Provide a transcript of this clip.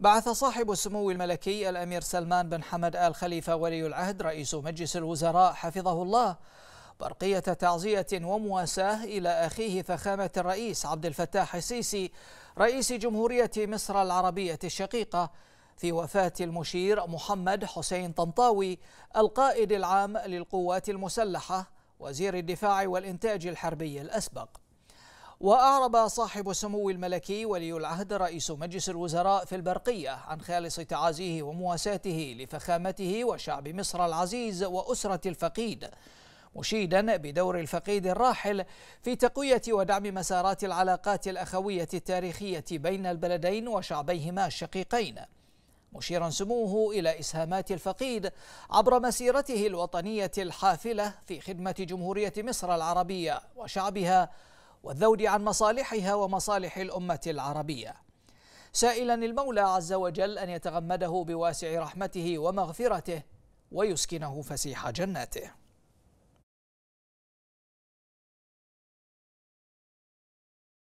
بعث صاحب السمو الملكي الأمير سلمان بن حمد آل خليفة ولي العهد رئيس مجلس الوزراء حفظه الله برقية تعزية ومواساة إلى أخيه فخامة الرئيس عبد الفتاح السيسي رئيس جمهورية مصر العربية الشقيقة في وفاة المشير محمد حسين طنطاوي القائد العام للقوات المسلحة وزير الدفاع والإنتاج الحربي الأسبق وأعرب صاحب السمو الملكي ولي العهد رئيس مجلس الوزراء في البرقية عن خالص تعازيه ومواساته لفخامته وشعب مصر العزيز وأسرة الفقيد مشيدا بدور الفقيد الراحل في تقوية ودعم مسارات العلاقات الأخوية التاريخية بين البلدين وشعبيهما الشقيقين مشيرا سموه إلى إسهامات الفقيد عبر مسيرته الوطنية الحافلة في خدمة جمهورية مصر العربية وشعبها والذود عن مصالحها ومصالح الأمة العربية سائلا المولى عز وجل أن يتغمده بواسع رحمته ومغفرته ويسكنه فسيح جناته